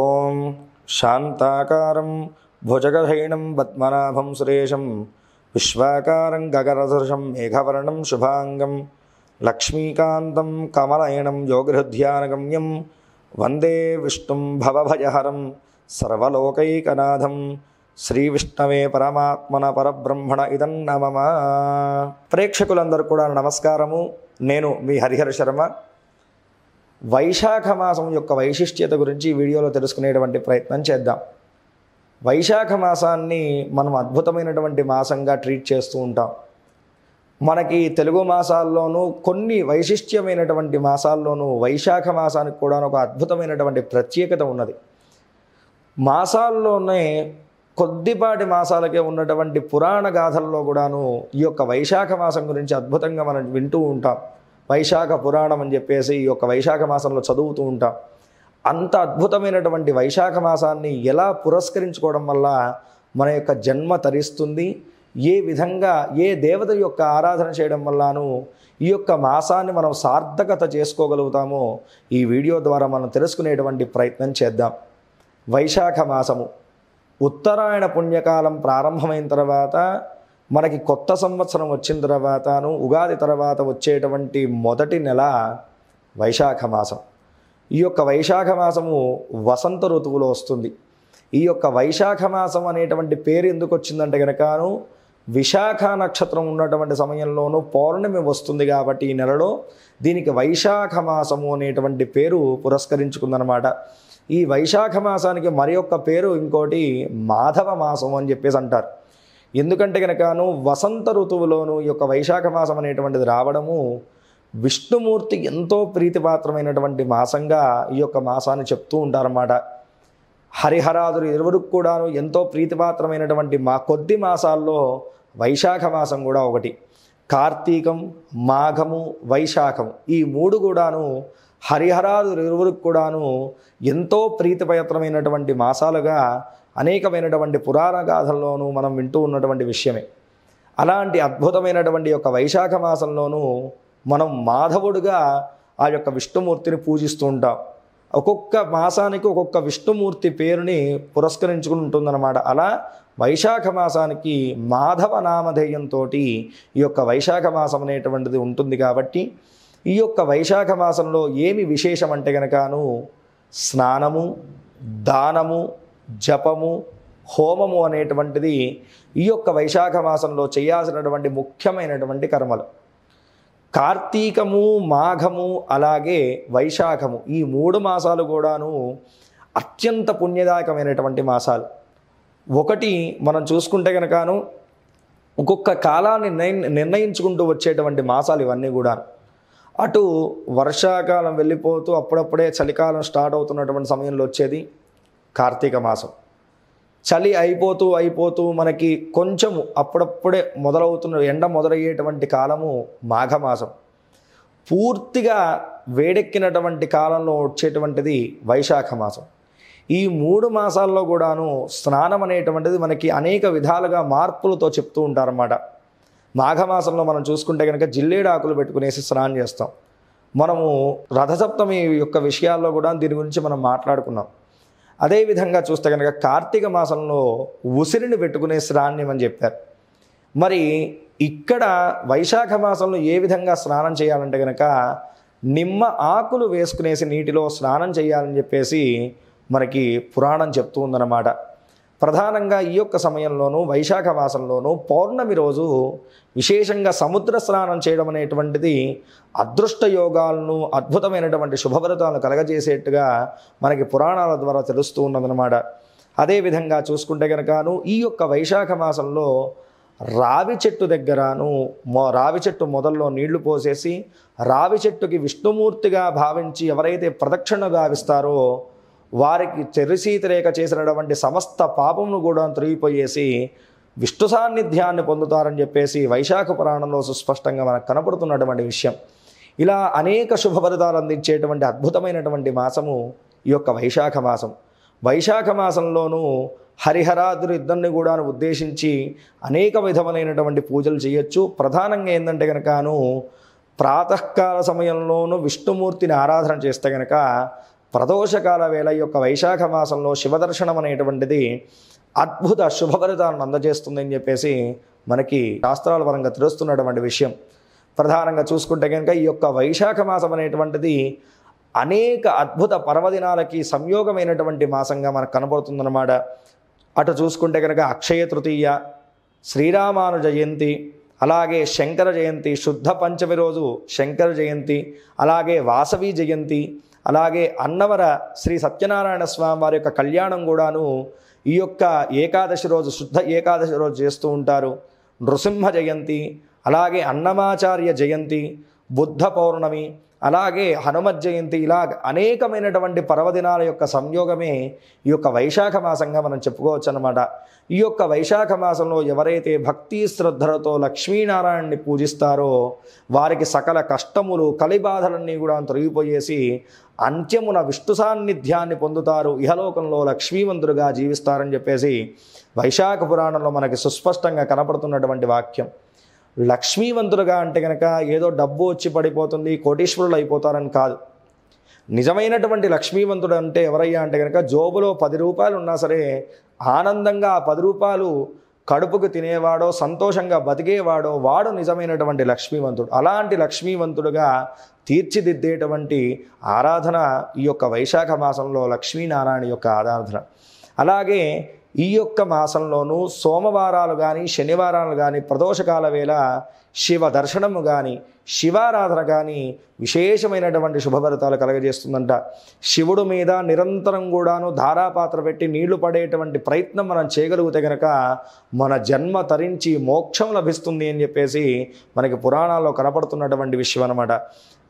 ఓం శాంతాకారం భుజగహీణం పద్మనాభం సురేశం విశ్వాకారం గగరసృషం మేఘవర్ణం శుభాంగం లక్ష్మీకాంతం కమలయనం యోగహృధ్యానగమ్యం వందే విష్ణుం భవభయహరం సర్వలోకైకనాథం శ్రీవిష్ణవే పరమాత్మన పరబ్రహ్మణ ఇదన్నమమ ప్రేక్షకులందరూ కూడా నమస్కారము నేను మీ హరిహర శర్మ వైశాఖ మాసం యొక్క వైశిష్ట్యత గురించి వీడియోలో తెలుసుకునేటువంటి ప్రయత్నం చేద్దాం వైశాఖ మాసాన్ని మనం అద్భుతమైనటువంటి మాసంగా ట్రీట్ చేస్తూ ఉంటాం మనకి తెలుగు మాసాల్లోనూ కొన్ని వైశిష్ట్యమైనటువంటి మాసాల్లోనూ వైశాఖ మాసానికి కూడా ఒక అద్భుతమైనటువంటి ప్రత్యేకత ఉన్నది మాసాల్లోనే కొద్దిపాటి మాసాలకే ఉన్నటువంటి పురాణ గాథల్లో కూడాను ఈ యొక్క వైశాఖ మాసం గురించి అద్భుతంగా మనం వింటూ ఉంటాం వైశాఖ పురాణం అని చెప్పేసి ఈ యొక్క వైశాఖ మాసంలో చదువుతూ ఉంటాం అంత అద్భుతమైనటువంటి వైశాఖ మాసాన్ని ఎలా పురస్కరించుకోవడం వల్ల మన యొక్క జన్మ తరిస్తుంది ఏ విధంగా ఏ దేవత యొక్క ఆరాధన చేయడం వల్లను ఈ యొక్క మాసాన్ని మనం సార్థకత చేసుకోగలుగుతామో ఈ వీడియో ద్వారా మనం తెలుసుకునేటువంటి ప్రయత్నం చేద్దాం వైశాఖ మాసము ఉత్తరాయణ పుణ్యకాలం ప్రారంభమైన తర్వాత మనకి కొత్త సంవత్సరం వచ్చిన తర్వాతను ఉగాది తర్వాత వచ్చేటువంటి మొదటి నెల వైశాఖ మాసం ఈ యొక్క వైశాఖ మాసము వసంత ఋతువులో వస్తుంది ఈ యొక్క వైశాఖ మాసం అనేటువంటి పేరు ఎందుకు వచ్చిందంటే కనుకను విశాఖ నక్షత్రం ఉన్నటువంటి సమయంలోనూ పౌర్ణమి వస్తుంది కాబట్టి ఈ నెలలో దీనికి వైశాఖ మాసము అనేటువంటి పేరు పురస్కరించుకుందనమాట ఈ వైశాఖ మాసానికి మరి పేరు ఇంకోటి మాధవ మాసం అని చెప్పేసి అంటారు ఎందుకంటే కనుకను వసంత ఋతువులోను ఈ యొక్క వైశాఖ మాసం అనేటువంటిది రావడము విష్ణుమూర్తి ఎంతో ప్రీతిపాత్రమైనటువంటి మాసంగా ఈ యొక్క మాసాన్ని చెప్తూ ఉంటారన్నమాట హరిహరాదులు ఇరువురికి కూడాను ఎంతో ప్రీతిపాత్రమైనటువంటి మా కొద్ది మాసాల్లో వైశాఖ మాసం కూడా ఒకటి కార్తీకం మాఘము వైశాఖము ఈ మూడు కూడాను హరిహరాదులు ఇరువురికి కూడాను ఎంతో ప్రీతిపాత్రమైనటువంటి మాసాలుగా అనేకమైనటువంటి పురాణ గాథల్లోనూ మనం వింటూ ఉన్నటువంటి విషయమే అలాంటి అద్భుతమైనటువంటి యొక్క వైశాఖ మాసంలోనూ మనం మాధవుడుగా ఆ యొక్క విష్ణుమూర్తిని పూజిస్తూ ఉంటాం ఒక్కొక్క మాసానికి ఒక్కొక్క విష్ణుమూర్తి పేరుని పురస్కరించుకుని ఉంటుందన్నమాట అలా వైశాఖ మాసానికి మాధవ నామధేయంతో ఈ యొక్క వైశాఖ మాసం అనేటువంటిది ఉంటుంది కాబట్టి ఈ యొక్క వైశాఖ మాసంలో ఏమి విశేషం అంటే గనకను స్నానము దానము జపము హోమము అనేటువంటిది ఈ యొక్క వైశాఖ మాసంలో చేయాల్సినటువంటి ముఖ్యమైనటువంటి కర్మలు కార్తీకము మాఘము అలాగే వైశాఖము ఈ మూడు మాసాలు కూడాను అత్యంత పుణ్యదాయకమైనటువంటి మాసాలు ఒకటి మనం చూసుకుంటే కనుకను ఒక్కొక్క కాలాన్ని నిర్ణయించుకుంటూ వచ్చేటువంటి మాసాలు ఇవన్నీ కూడా అటు వర్షాకాలం వెళ్ళిపోతూ అప్పుడప్పుడే చలికాలం స్టార్ట్ అవుతున్నటువంటి సమయంలో వచ్చేది కార్తీక మాసం చలి అయిపోతూ అయిపోతూ మనకి కొంచెము అప్పుడప్పుడే మొదలవుతున్న ఎండ మొదలయ్యేటువంటి కాలము మాఘమాసం పూర్తిగా వేడెక్కినటువంటి కాలంలో వచ్చేటువంటిది వైశాఖ మాసం ఈ మూడు మాసాల్లో కూడాను స్నానం అనేటువంటిది మనకి అనేక విధాలుగా మార్పులతో చెప్తూ ఉంటారన్నమాట మాఘమాసంలో మనం చూసుకుంటే కనుక జిల్లేడు ఆకులు పెట్టుకునేసి స్నానం చేస్తాం మనము రథసప్తమి యొక్క విషయాల్లో కూడా దీని గురించి మనం మాట్లాడుకున్నాం అదేవిధంగా చూస్తే కనుక కార్తీక మాసంలో ఉసిరిని పెట్టుకునే శ్రాణ్యం అని చెప్పారు మరి ఇక్కడ వైశాఖ మాసంలో ఏ విధంగా స్నానం చేయాలంటే కనుక నిమ్మ ఆకులు వేసుకునేసి నీటిలో స్నానం చేయాలని చెప్పేసి మనకి పురాణం చెప్తూ ఉందన్నమాట ప్రధానంగా ఈ యొక్క సమయంలోనూ వైశాఖ మాసంలోనూ పౌర్ణమి రోజు విశేషంగా సముద్ర స్నానం చేయడం అనేటువంటిది అదృష్ట యోగాలను అద్భుతమైనటువంటి శుభవ్రతాలను కలగజేసేట్టుగా మనకి పురాణాల ద్వారా తెలుస్తూ ఉన్నదనమాట అదేవిధంగా చూసుకుంటే కనుకను ఈ యొక్క వైశాఖ మాసంలో రావి చెట్టు దగ్గరను మో రావి చెట్టు మొదల్లో నీళ్లు పోసేసి రావి చెట్టుకి విష్ణుమూర్తిగా భావించి ఎవరైతే ప్రదక్షిణ గావిస్తారో వారికి చెరుసీతిరేఖ చేసినటువంటి సమస్త పాపమును కూడా తిరిగిపోయేసి విష్ణు సాన్నిధ్యాన్ని పొందుతారని చెప్పేసి వైశాఖ పురాణంలో సుస్పష్టంగా మనకు కనపడుతున్నటువంటి విషయం ఇలా అనేక శుభ ఫలితాలు అందించేటువంటి అద్భుతమైనటువంటి మాసము ఈ యొక్క వైశాఖ మాసం వైశాఖ మాసంలోనూ హరిహరాదులు ఇద్దరిని కూడా ఉద్దేశించి అనేక విధములైనటువంటి పూజలు చేయొచ్చు ప్రధానంగా ఏంటంటే కనుకను ప్రాతకాల సమయంలోనూ విష్ణుమూర్తిని ఆరాధన చేస్తే కనుక ప్రదోషకాల వేళ యొక్క వైశాఖ మాసంలో శివదర్శనం అనేటువంటిది అద్భుత శుభఫలితాలను అందజేస్తుందని చెప్పేసి మనకి శాస్త్రాల పరంగా తెలుస్తున్నటువంటి విషయం ప్రధానంగా చూసుకుంటే కనుక ఈ యొక్క వైశాఖ మాసం అనేటువంటిది అనేక అద్భుత పర్వదినాలకి సంయోగమైనటువంటి మాసంగా మనకు కనబడుతుందన్నమాట అటు చూసుకుంటే కనుక అక్షయ తృతీయ శ్రీరామాను జయంతి అలాగే శంకర జయంతి శుద్ధ పంచమి రోజు శంకర జయంతి అలాగే వాసవి జయంతి అలాగే అన్నవర శ్రీ సత్యనారాయణ స్వామి వారి యొక్క కళ్యాణం కూడాను ఈ యొక్క ఏకాదశి రోజు శుద్ధ ఏకాదశి రోజు చేస్తూ ఉంటారు నృసింహ జయంతి అలాగే అన్నమాచార్య జయంతి బుద్ధ పౌర్ణమి అలాగే హనుమత్ జయంతి ఇలా అనేకమైనటువంటి పర్వదినాల యొక్క సంయోగమే ఈ యొక్క వైశాఖ మాసంగా మనం చెప్పుకోవచ్చు అనమాట ఈ యొక్క వైశాఖ మాసంలో ఎవరైతే భక్తి శ్రద్ధలతో లక్ష్మీనారాయణని పూజిస్తారో వారికి సకల కష్టములు కలిబాధలన్నీ కూడా తొలగిపోయేసి అంత్యమున విష్ణు సాన్నిధ్యాన్ని పొందుతారు ఇహలోకంలో లక్ష్మీవంతుడుగా జీవిస్తారని చెప్పేసి వైశాఖ పురాణంలో మనకి సుస్పష్టంగా కనపడుతున్నటువంటి వాక్యం లక్ష్మీవంతుడుగా అంటే కనుక ఏదో డబ్బు వచ్చి పడిపోతుంది కోటీశ్వరులు అయిపోతారని కాదు నిజమైనటువంటి లక్ష్మీవంతుడు అంటే ఎవరయ్యా అంటే కనుక జోబులో పది రూపాయలు ఉన్నా సరే ఆనందంగా ఆ పది రూపాయలు కడుపుకు తినేవాడో సంతోషంగా బతికేవాడో వాడు నిజమైనటువంటి లక్ష్మీవంతుడు అలాంటి లక్ష్మీవంతుడుగా తీర్చిదిద్దేటువంటి ఆరాధన ఈ యొక్క వైశాఖ మాసంలో లక్ష్మీనారాయణ యొక్క ఆరాధన అలాగే ఈ యొక్క మాసంలోనూ సోమవారాలు కానీ శనివారాలు కానీ ప్రదోషకాల వేళ శివ దర్శనము కానీ శివారాధన కానీ విశేషమైనటువంటి శుభభరితాలు కలగజేస్తుందంట శివుడు మీద నిరంతరం కూడాను ధారాపాత్ర పెట్టి నీళ్లు పడేటువంటి ప్రయత్నం మనం చేయగలిగితే కనుక మన జన్మ తరించి మోక్షం లభిస్తుంది అని చెప్పేసి మనకి పురాణాల్లో కనపడుతున్నటువంటి విషయం అనమాట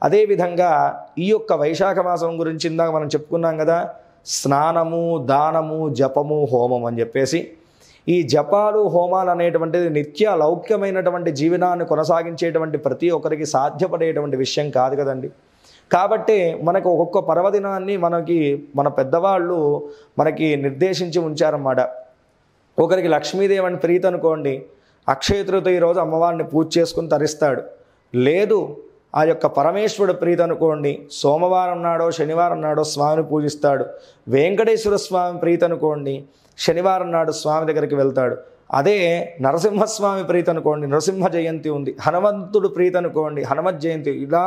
అదేవిధంగా ఈ యొక్క వైశాఖ మాసం గురించి ఇందాక మనం చెప్పుకున్నాం కదా స్నానము దానము జపము హోమం అని చెప్పేసి ఈ జపాలు హోమాలు అనేటువంటిది నిత్య లౌక్యమైనటువంటి జీవనాన్ని కొనసాగించేటువంటి ప్రతి ఒక్కరికి సాధ్యపడేటువంటి విషయం కాదు కదండి కాబట్టి మనకు ఒక్కొక్క పర్వదినాన్ని మనకి మన పెద్దవాళ్ళు మనకి నిర్దేశించి ఉంచారన్నమాట ఒకరికి లక్ష్మీదేవి అని ప్రీతి అనుకోండి అక్షయ రోజు అమ్మవారిని పూజ చేసుకుని తరిస్తాడు లేదు ఆ యొక్క పరమేశ్వరుడు ప్రీతి అనుకోండి సోమవారం నాడో శనివారం నాడో స్వామిని పూజిస్తాడు వెంకటేశ్వర స్వామి ప్రీతి అనుకోండి శనివారం నాడు స్వామి దగ్గరికి వెళ్తాడు అదే నరసింహస్వామి ప్రీతి అనుకోండి నరసింహ జయంతి ఉంది హనుమంతుడు ప్రీతి అనుకోండి హనుమత్ జయంతి ఇలా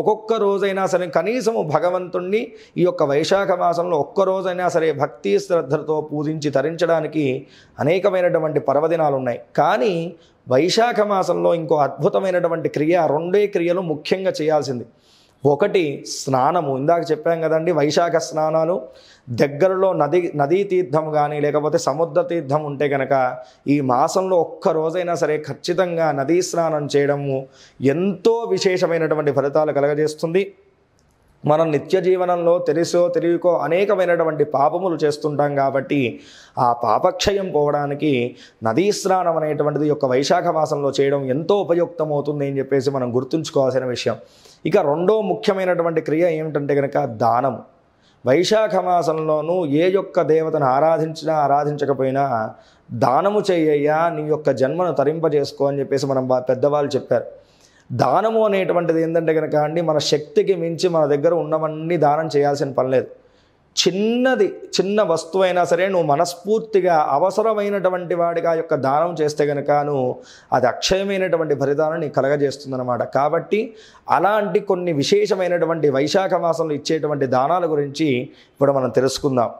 ఒక్కొక్క రోజైనా సరే కనీసము భగవంతుణ్ణి ఈ యొక్క వైశాఖ మాసంలో ఒక్క రోజైనా సరే భక్తి శ్రద్ధలతో పూజించి తరించడానికి అనేకమైనటువంటి పర్వదినాలు ఉన్నాయి కానీ వైశాఖ మాసంలో ఇంకో అద్భుతమైనటువంటి క్రియ రెండే క్రియలు ముఖ్యంగా చేయాల్సింది ఒకటి స్నానము ఇందాక చెప్పాం కదండి వైశాఖ స్నానాలు దగ్గరలో నది నదీ తీర్థం కానీ లేకపోతే సముద్ర తీర్థం ఉంటే కనుక ఈ మాసంలో ఒక్క రోజైనా సరే ఖచ్చితంగా నదీ స్నానం చేయడము ఎంతో విశేషమైనటువంటి ఫలితాలు కలగజేస్తుంది మనం నిత్య జీవనంలో తెలుసో తెలియకో అనేకమైనటువంటి పాపములు చేస్తుంటాం కాబట్టి ఆ పాపక్షయం పోవడానికి నదీ స్నానం అనేటువంటిది యొక్క వైశాఖ మాసంలో చేయడం ఎంతో ఉపయుక్తమవుతుంది అని చెప్పేసి మనం గుర్తుంచుకోవాల్సిన విషయం ఇక రెండో ముఖ్యమైనటువంటి క్రియ ఏమిటంటే కనుక దానం వైశాఖ మాసంలోనూ ఏ యొక్క దేవతను ఆరాధించినా ఆరాధించకపోయినా దానము చేయ్యా నీ యొక్క జన్మను తరింపజేసుకో అని చెప్పేసి మనం పెద్దవాళ్ళు చెప్పారు దానము అనేటువంటిది ఏంటంటే కనుక అండి మన శక్తికి మించి మన దగ్గర ఉన్నవన్నీ దానం చేయాల్సిన పని లేదు చిన్నది చిన్న వస్తువు అయినా సరే నువ్వు మనస్ఫూర్తిగా అవసరమైనటువంటి వాడిగా యొక్క దానం చేస్తే కనుక నువ్వు అది అక్షయమైనటువంటి ఫలితాలను కలగజేస్తుంది కలగజేస్తుందన్నమాట కాబట్టి అలాంటి కొన్ని విశేషమైనటువంటి వైశాఖ మాసంలో ఇచ్చేటువంటి దానాల గురించి ఇప్పుడు మనం తెలుసుకుందాం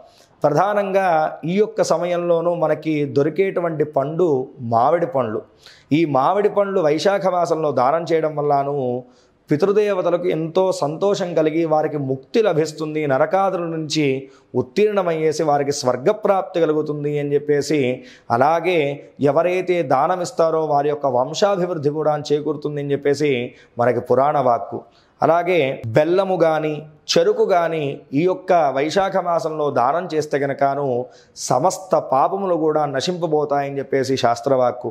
ప్రధానంగా ఈ యొక్క సమయంలోనూ మనకి దొరికేటువంటి పండు మామిడి పండ్లు ఈ మామిడి పండ్లు వైశాఖ మాసంలో దానం చేయడం వల్లను పితృదేవతలకు ఎంతో సంతోషం కలిగి వారికి ముక్తి లభిస్తుంది నరకాదుల నుంచి ఉత్తీర్ణమయ్యేసి వారికి స్వర్గప్రాప్తి కలుగుతుంది అని చెప్పేసి అలాగే ఎవరైతే దానమిస్తారో వారి యొక్క వంశాభివృద్ధి కూడా చేకూరుతుంది అని చెప్పేసి మనకి పురాణ వాక్కు అలాగే బెల్లము కానీ చెరుకు కానీ ఈ యొక్క వైశాఖ మాసంలో దానం చేస్తే గనకాను సమస్త పాపములు కూడా నశింపబోతాయని చెప్పేసి శాస్త్రవాక్కు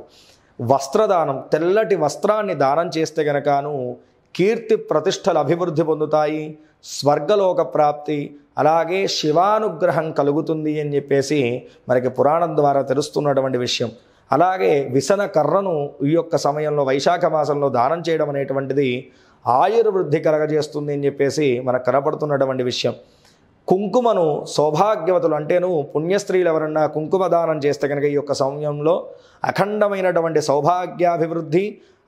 వస్త్రదానం తెల్లటి వస్త్రాన్ని దానం చేస్తే గనకాను కీర్తి ప్రతిష్టలు అభివృద్ధి పొందుతాయి స్వర్గలోక ప్రాప్తి అలాగే శివానుగ్రహం కలుగుతుంది అని చెప్పేసి మనకి పురాణం ద్వారా తెలుస్తున్నటువంటి విషయం అలాగే విసన కర్రను ఈ యొక్క సమయంలో వైశాఖ మాసంలో దానం చేయడం అనేటువంటిది ఆయుర్వృద్ధి కలగజేస్తుంది అని చెప్పేసి మనకు కనపడుతున్నటువంటి విషయం కుంకుమను సౌభాగ్యవతులు అంటేను పుణ్యస్త్రీలు ఎవరన్నా కుంకుమ దానం చేస్తే కనుక ఈ యొక్క సమయంలో అఖండమైనటువంటి సౌభాగ్యాభివృద్ధి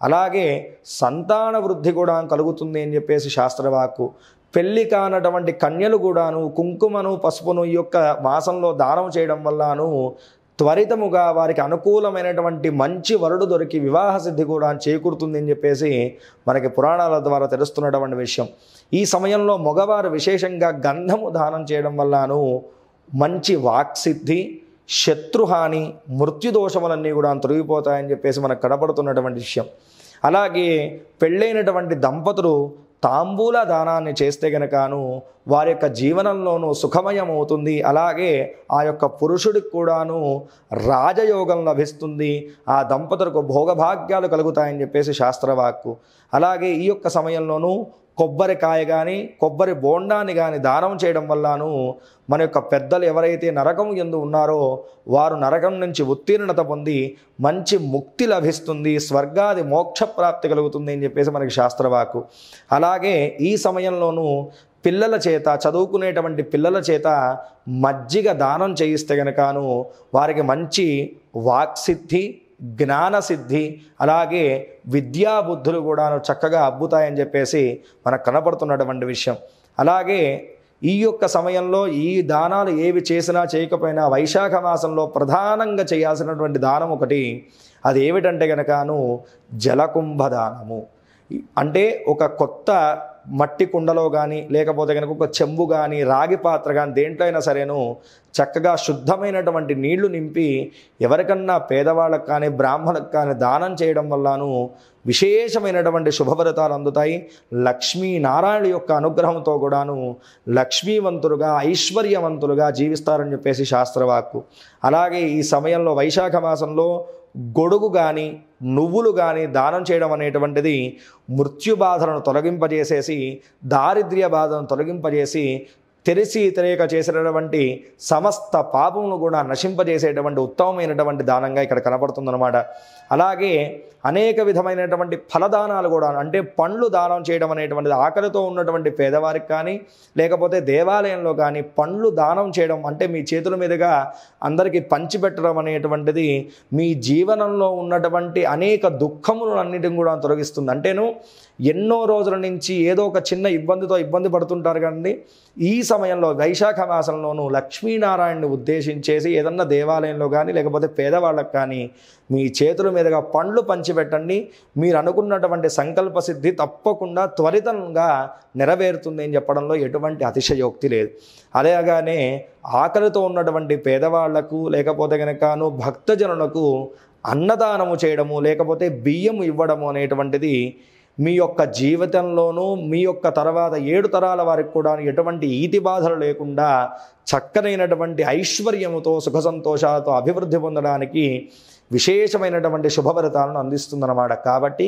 అలాగే సంతాన వృద్ధి కూడా కలుగుతుంది అని చెప్పేసి శాస్త్రవాక్కు పెళ్లి కానటువంటి కన్యలు కూడాను కుంకుమను పసుపును ఈ యొక్క మాసంలో దానం చేయడం వల్లను త్వరితముగా వారికి అనుకూలమైనటువంటి మంచి వరుడు దొరికి వివాహ సిద్ధి కూడా చేకూరుతుందని చెప్పేసి మనకి పురాణాల ద్వారా తెలుస్తున్నటువంటి విషయం ఈ సమయంలో మగవారు విశేషంగా గంధము దానం చేయడం వల్లను మంచి వాక్సిద్ధి శత్రుహాని మృత్యుదోషములన్నీ కూడా తొలగిపోతాయని చెప్పేసి మనకు కనపడుతున్నటువంటి విషయం అలాగే పెళ్ళైనటువంటి దంపతులు తాంబూల దానాన్ని చేస్తే గనకను వారి యొక్క జీవనంలోనూ సుఖమయమవుతుంది అలాగే ఆ యొక్క పురుషుడికి కూడాను రాజయోగం లభిస్తుంది ఆ దంపతులకు భోగభాగ్యాలు కలుగుతాయని చెప్పేసి శాస్త్రవాక్కు అలాగే ఈ యొక్క సమయంలోనూ కొబ్బరికాయ కానీ కొబ్బరి బోండాన్ని కానీ దానం చేయడం వల్లను మన యొక్క పెద్దలు ఎవరైతే నరకం ఎందు ఉన్నారో వారు నరకం నుంచి ఉత్తీర్ణత పొంది మంచి ముక్తి లభిస్తుంది స్వర్గాది మోక్ష ప్రాప్తి కలుగుతుంది అని చెప్పేసి మనకి శాస్త్రవాకు అలాగే ఈ సమయంలోనూ పిల్లల చేత చదువుకునేటువంటి పిల్లల చేత మజ్జిగ దానం చేయిస్తే గనకాను వారికి మంచి వాక్సిద్ధి జ్ఞానసిద్ధి అలాగే విద్యాబుద్ధులు కూడాను చక్కగా అబ్బుతాయని చెప్పేసి మనకు కనపడుతున్నటువంటి విషయం అలాగే ఈ యొక్క సమయంలో ఈ దానాలు ఏవి చేసినా చేయకపోయినా వైశాఖ మాసంలో ప్రధానంగా చేయాల్సినటువంటి దానం ఒకటి అది ఏమిటంటే గనకను జలకుంభ దానము అంటే ఒక కొత్త మట్టి కుండలో కానీ లేకపోతే కనుక ఒక చెంబు కానీ రాగి పాత్ర కానీ దేంట్లో అయినా సరేను చక్కగా శుద్ధమైనటువంటి నీళ్లు నింపి ఎవరికన్నా పేదవాళ్ళకు కానీ బ్రాహ్మణులకు కానీ దానం చేయడం వల్లను విశేషమైనటువంటి శుభఫలితాలు అందుతాయి లక్ష్మీనారాయణ యొక్క అనుగ్రహంతో కూడాను లక్ష్మీవంతులుగా ఐశ్వర్యవంతులుగా జీవిస్తారని చెప్పేసి శాస్త్రవాక్కు అలాగే ఈ సమయంలో వైశాఖ మాసంలో గొడుగు కానీ నువ్వులు కానీ దానం చేయడం అనేటువంటిది మృత్యు బాధలను తొలగింపజేసేసి దారిద్ర్య బాధను తొలగింపజేసి తెరిసి తెరేక చేసినటువంటి సమస్త పాపమును కూడా నశింపజేసేటువంటి ఉత్తమమైనటువంటి దానంగా ఇక్కడ కనపడుతుందన్నమాట అలాగే అనేక విధమైనటువంటి ఫలదానాలు కూడా అంటే పండ్లు దానం చేయడం అనేటువంటిది ఆకలితో ఉన్నటువంటి పేదవారికి కానీ లేకపోతే దేవాలయంలో కానీ పండ్లు దానం చేయడం అంటే మీ చేతుల మీదుగా అందరికీ పంచిపెట్టడం అనేటువంటిది మీ జీవనంలో ఉన్నటువంటి అనేక దుఃఖములను అన్నిటిని కూడా తొలగిస్తుంది అంటేను ఎన్నో రోజుల నుంచి ఏదో ఒక చిన్న ఇబ్బందితో ఇబ్బంది పడుతుంటారు కానీ ఈ సమయంలో వైశాఖ మాసంలోనూ లక్ష్మీనారాయణని ఉద్దేశించేసి ఏదన్నా దేవాలయంలో కానీ లేకపోతే పేదవాళ్ళకి కానీ మీ చేతుల మీదుగా పండ్లు పంచిపెట్టండి మీరు అనుకున్నటువంటి సంకల్ప సిద్ధి తప్పకుండా త్వరితంగా నెరవేరుతుంది అని చెప్పడంలో ఎటువంటి అతిశయోక్తి లేదు అలాగానే ఆకలితో ఉన్నటువంటి పేదవాళ్లకు లేకపోతే కనుకను భక్తజనులకు అన్నదానము చేయడము లేకపోతే బియ్యం ఇవ్వడము అనేటువంటిది మీ యొక్క జీవితంలోనూ మీ యొక్క తర్వాత ఏడు తరాల వారికి కూడా ఎటువంటి ఈతి బాధలు లేకుండా చక్కనైనటువంటి ఐశ్వర్యముతో సుఖ సంతోషాలతో అభివృద్ధి పొందడానికి విశేషమైనటువంటి శుభఫలితాలను అందిస్తుందన్నమాట కాబట్టి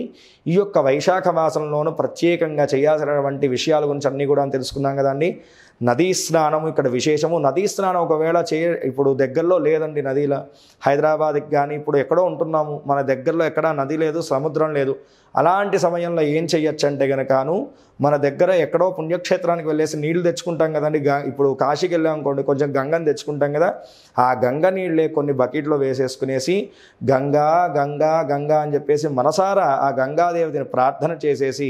ఈ యొక్క వైశాఖ మాసంలోనూ ప్రత్యేకంగా చేయాల్సినటువంటి విషయాల గురించి అన్నీ కూడా తెలుసుకున్నాం కదండి నదీ స్నానం ఇక్కడ విశేషము నదీ స్నానం ఒకవేళ చేయ ఇప్పుడు దగ్గరలో లేదండి నదిలా హైదరాబాద్కి కానీ ఇప్పుడు ఎక్కడో ఉంటున్నాము మన దగ్గరలో ఎక్కడా నది లేదు సముద్రం లేదు అలాంటి సమయంలో ఏం చేయొచ్చు అంటే కనుకను మన దగ్గర ఎక్కడో పుణ్యక్షేత్రానికి వెళ్ళేసి నీళ్లు తెచ్చుకుంటాం కదండి ఇప్పుడు కాశీకి వెళ్ళాం అనుకోండి కొంచెం గంగని తెచ్చుకుంటాం కదా ఆ గంగ నీళ్ళే కొన్ని బకెట్లో వేసేసుకునేసి గంగా గంగా గంగా అని చెప్పేసి మనసారా ఆ గంగాదేవతిని ప్రార్థన చేసేసి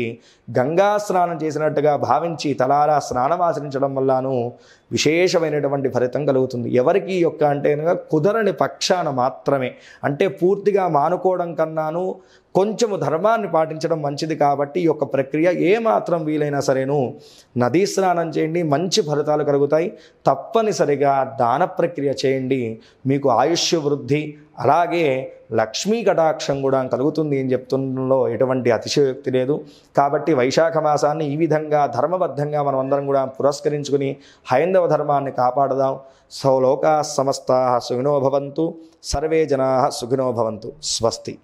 గంగా స్నానం చేసినట్టుగా భావించి తలారా స్నానం ఆచరించడం వల్లనూ విశేషమైనటువంటి ఫలితం కలుగుతుంది ఎవరికి యొక్క అంటే కుదరని పక్షాన మాత్రమే అంటే పూర్తిగా మానుకోవడం కన్నాను కొంచెము ధర్మాన్ని పాటించడం మంచిది కాబట్టి ఈ యొక్క ప్రక్రియ ఏమాత్రం వీలైనా సరేను నదీ స్నానం చేయండి మంచి ఫలితాలు కలుగుతాయి తప్పనిసరిగా దాన ప్రక్రియ చేయండి మీకు ఆయుష్య వృద్ధి అలాగే లక్ష్మీ కటాక్షం కూడా కలుగుతుంది అని చెప్తుండంలో ఎటువంటి అతిశయోక్తి లేదు కాబట్టి వైశాఖ మాసాన్ని ఈ విధంగా ధర్మబద్ధంగా మనం అందరం కూడా పురస్కరించుకుని హైందవ ధర్మాన్ని కాపాడదాం సౌలోకా సమస్తా సుఖినోభవంతు సర్వే జనా సుఖినోభవంతు స్వస్తి